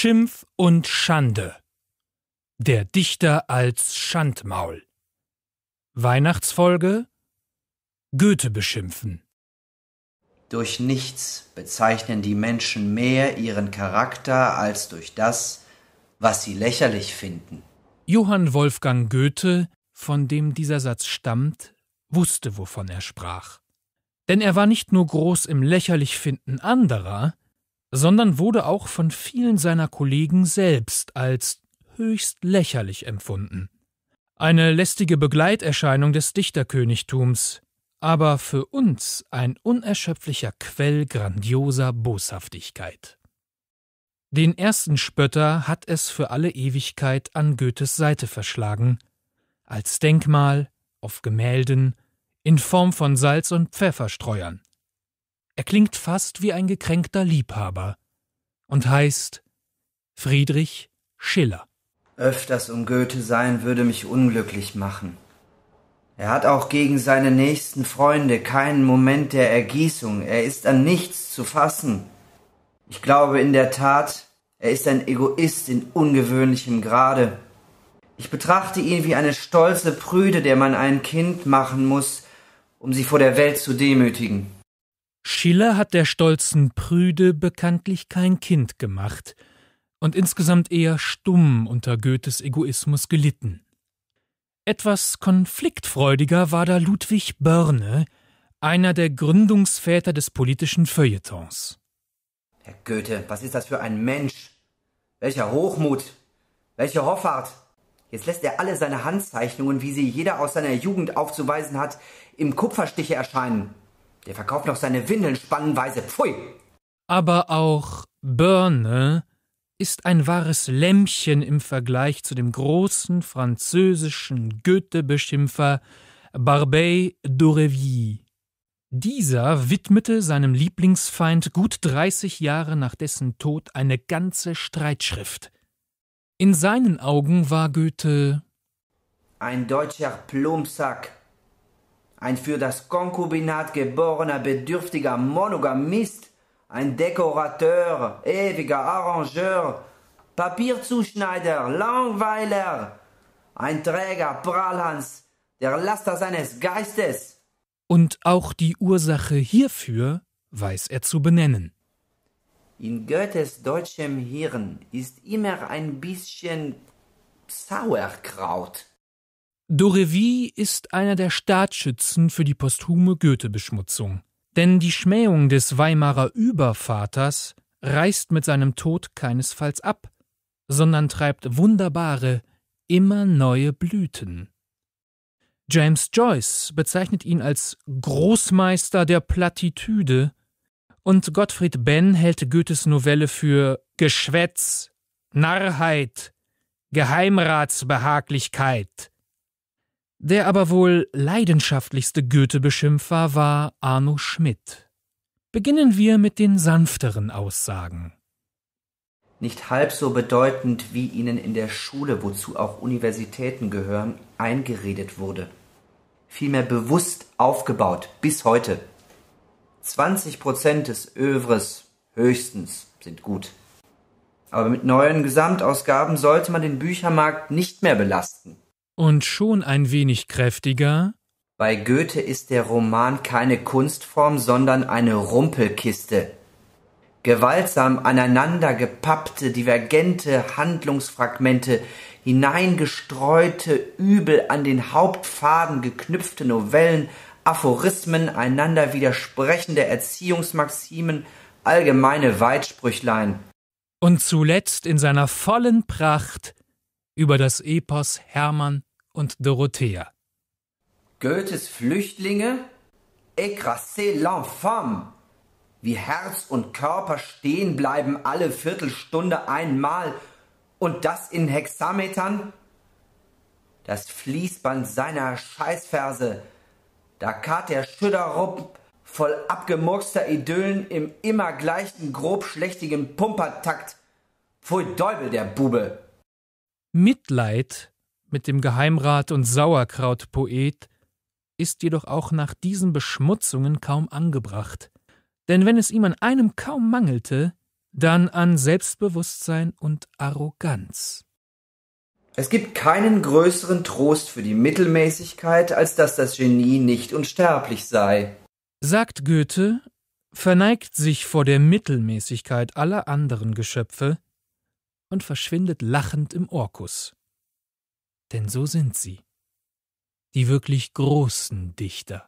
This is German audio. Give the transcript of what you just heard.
Schimpf und Schande. Der Dichter als Schandmaul. Weihnachtsfolge Goethe beschimpfen. Durch nichts bezeichnen die Menschen mehr ihren Charakter als durch das, was sie lächerlich finden. Johann Wolfgang Goethe, von dem dieser Satz stammt, wusste, wovon er sprach. Denn er war nicht nur groß im Lächerlichfinden anderer, sondern wurde auch von vielen seiner Kollegen selbst als höchst lächerlich empfunden. Eine lästige Begleiterscheinung des Dichterkönigtums, aber für uns ein unerschöpflicher Quell grandioser Boshaftigkeit. Den ersten Spötter hat es für alle Ewigkeit an Goethes Seite verschlagen, als Denkmal, auf Gemälden, in Form von Salz- und Pfefferstreuern. Er klingt fast wie ein gekränkter Liebhaber und heißt Friedrich Schiller. Öfters um Goethe sein würde mich unglücklich machen. Er hat auch gegen seine nächsten Freunde keinen Moment der Ergießung, er ist an nichts zu fassen. Ich glaube in der Tat, er ist ein Egoist in ungewöhnlichem Grade. Ich betrachte ihn wie eine stolze Prüde, der man ein Kind machen muss, um sie vor der Welt zu demütigen. Schiller hat der stolzen Prüde bekanntlich kein Kind gemacht und insgesamt eher stumm unter Goethes Egoismus gelitten. Etwas konfliktfreudiger war da Ludwig Börne, einer der Gründungsväter des politischen Feuilletons. Herr Goethe, was ist das für ein Mensch? Welcher Hochmut, welche Hoffart! Jetzt lässt er alle seine Handzeichnungen, wie sie jeder aus seiner Jugend aufzuweisen hat, im Kupferstiche erscheinen. Der verkauft noch seine Windeln spannenweise. Pfui! Aber auch Börne ist ein wahres Lämmchen im Vergleich zu dem großen französischen Goethe-Beschimpfer Barbey d'Aurevilly. Dieser widmete seinem Lieblingsfeind gut 30 Jahre nach dessen Tod eine ganze Streitschrift. In seinen Augen war Goethe ein deutscher Plumpsack, ein für das Konkubinat geborener bedürftiger Monogamist, ein Dekorateur, ewiger Arrangeur, Papierzuschneider, Langweiler, ein Träger Prahlhans, der Laster seines Geistes. Und auch die Ursache hierfür weiß er zu benennen. In Goethes deutschem Hirn ist immer ein bisschen Sauerkraut. Dorevi ist einer der Staatsschützen für die posthume Goethe-Beschmutzung. Denn die Schmähung des Weimarer Übervaters reißt mit seinem Tod keinesfalls ab, sondern treibt wunderbare, immer neue Blüten. James Joyce bezeichnet ihn als Großmeister der Plattitüde und Gottfried Benn hält Goethes Novelle für Geschwätz, Narrheit, Geheimratsbehaglichkeit, der aber wohl leidenschaftlichste Goethe-Beschimpfer war Arno Schmidt. Beginnen wir mit den sanfteren Aussagen. Nicht halb so bedeutend, wie ihnen in der Schule, wozu auch Universitäten gehören, eingeredet wurde. Vielmehr bewusst aufgebaut, bis heute. 20 Prozent des Övres höchstens sind gut. Aber mit neuen Gesamtausgaben sollte man den Büchermarkt nicht mehr belasten und schon ein wenig kräftiger. Bei Goethe ist der Roman keine Kunstform, sondern eine Rumpelkiste. Gewaltsam aneinander gepappte, divergente Handlungsfragmente, hineingestreute, übel an den Hauptfaden geknüpfte Novellen, Aphorismen, einander widersprechende Erziehungsmaximen, allgemeine Weitsprüchlein. Und zuletzt in seiner vollen Pracht über das Epos Hermann und Dorothea. Goethes Flüchtlinge, Écrasez l'enfant! Wie Herz und Körper stehen bleiben alle Viertelstunde einmal und das in Hexametern? Das Fließband seiner Scheißverse, da kart der Schüderrupp voll abgemurkster Idyllen im immer gleichen grobschlächtigen Pumpertakt. Pfui Däubel, der Bube! Mitleid mit dem Geheimrat und Sauerkrautpoet, ist jedoch auch nach diesen Beschmutzungen kaum angebracht. Denn wenn es ihm an einem kaum mangelte, dann an Selbstbewusstsein und Arroganz. Es gibt keinen größeren Trost für die Mittelmäßigkeit, als dass das Genie nicht unsterblich sei. Sagt Goethe, verneigt sich vor der Mittelmäßigkeit aller anderen Geschöpfe und verschwindet lachend im Orkus denn so sind sie. Die wirklich großen Dichter.